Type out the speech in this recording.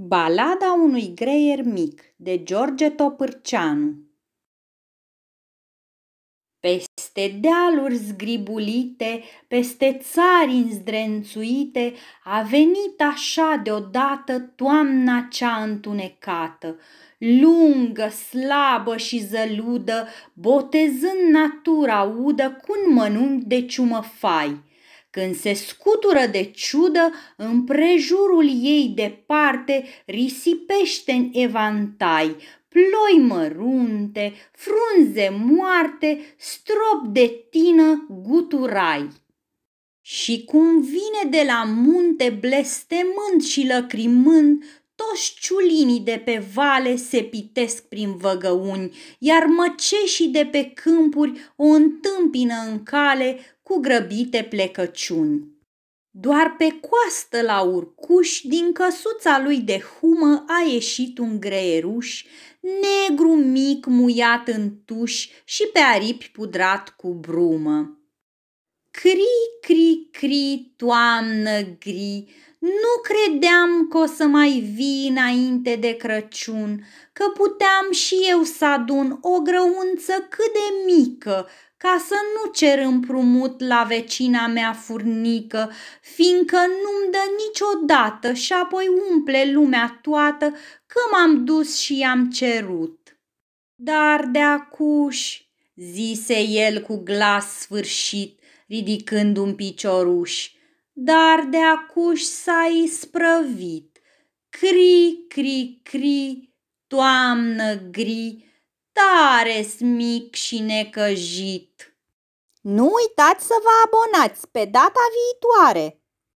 Balada unui greier mic de George Topârceanu Peste dealuri zgribulite, peste țari înzdrențuite, a venit așa deodată toamna cea întunecată, lungă, slabă și zăludă, botezând natura udă cu un mănânc de fai când se scutură de ciudă, împrejurul ei departe risipește în evantai, ploi mărunte, frunze moarte, strop de tină guturai. Și cum vine de la munte blestemând și lăcrimând, toți ciulinii de pe vale se pitesc prin văgăuni, iar măceșii de pe câmpuri o întâmpină în cale cu grăbite plecăciuni. Doar pe coastă la urcuș, din căsuța lui de humă a ieșit un greieruș, negru mic muiat în tuș și pe aripi pudrat cu brumă. Cri, cri, cri, toamnă gri, nu credeam că o să mai vii înainte de Crăciun, că puteam și eu să adun o grăunță cât de mică, ca să nu cer împrumut la vecina mea furnică, fiindcă nu-mi dă niciodată și apoi umple lumea toată că m-am dus și i-am cerut. Dar de acuș, zise el cu glas sfârșit, ridicând un picioruș, dar de acuși s-a isprăvit. Cri, cri, cri, toamnă gri, tare mic și necăjit. Nu uitați să vă abonați pe data viitoare!